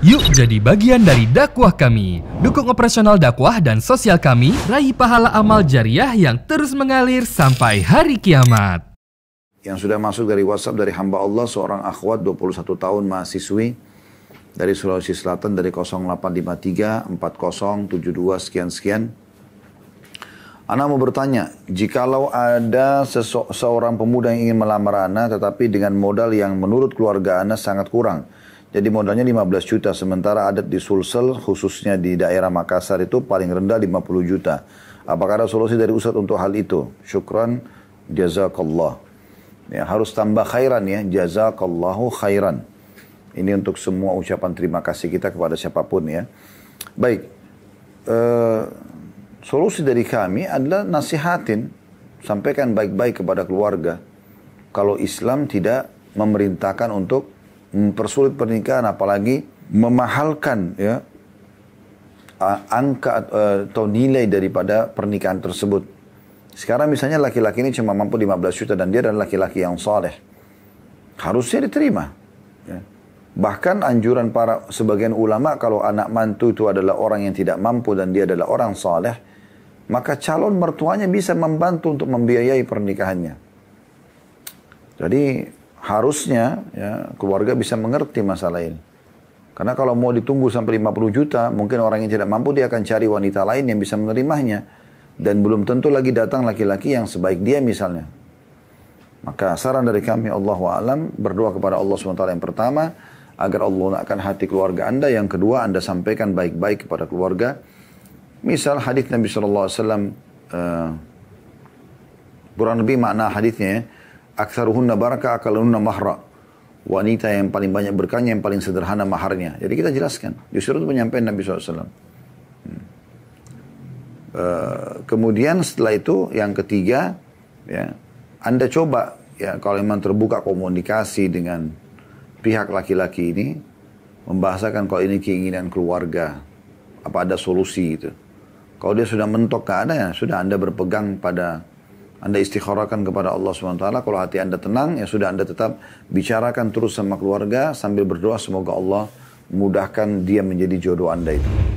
Yuk jadi bagian dari dakwah kami. Dukung operasional dakwah dan sosial kami, raih pahala amal jariah yang terus mengalir sampai hari kiamat. Yang sudah masuk dari WhatsApp dari hamba Allah, seorang akhwat 21 tahun mahasiswi dari Sulawesi Selatan dari 0853 4072 sekian-sekian. Anak mau bertanya, jikalau ada seseorang pemuda yang ingin melamar Ana tetapi dengan modal yang menurut keluarga Ana sangat kurang, jadi modalnya 15 juta, sementara adat di Sulsel khususnya di daerah Makassar itu paling rendah 50 juta. Apakah ada solusi dari Ustadz untuk hal itu? Syukran, jazakallah. Ya, harus tambah khairan ya, jazakallahu khairan. Ini untuk semua ucapan terima kasih kita kepada siapapun ya. Baik, e, solusi dari kami adalah nasihatin, sampaikan baik-baik kepada keluarga. Kalau Islam tidak memerintahkan untuk mempersulit pernikahan apalagi memahalkan ya angka e, atau nilai daripada pernikahan tersebut. Sekarang misalnya laki-laki ini cuma mampu 15 juta dan dia adalah laki-laki yang saleh Harusnya diterima. Ya. Bahkan anjuran para sebagian ulama kalau anak mantu itu adalah orang yang tidak mampu dan dia adalah orang saleh Maka calon mertuanya bisa membantu untuk membiayai pernikahannya. Jadi harusnya ya, keluarga bisa mengerti masalah ini. Karena kalau mau ditunggu sampai 50 juta, mungkin orang yang tidak mampu dia akan cari wanita lain yang bisa menerimanya. Dan belum tentu lagi datang laki-laki yang sebaik dia misalnya. Maka saran dari kami Allah alam berdoa kepada Allah SWT yang pertama, agar Allah akan hati keluarga Anda. Yang kedua, Anda sampaikan baik-baik kepada keluarga. Misal hadis Nabi SAW, uh, kurang lebih makna hadisnya ya, aksaruhunna baraka akalunna mahra. Wanita yang paling banyak berkahnya, yang paling sederhana maharnya. Jadi kita jelaskan. Justru itu penyampaian Nabi SAW. Hmm. Uh, kemudian setelah itu yang ketiga ya anda coba ya kalau memang terbuka komunikasi dengan pihak laki-laki ini membahasakan kalau ini keinginan keluarga apa ada solusi itu kalau dia sudah mentok ya sudah anda berpegang pada anda istikharakan kepada Allah SWT. Kalau hati Anda tenang, ya sudah Anda tetap bicarakan terus sama keluarga sambil berdoa semoga Allah mudahkan dia menjadi jodoh Anda itu.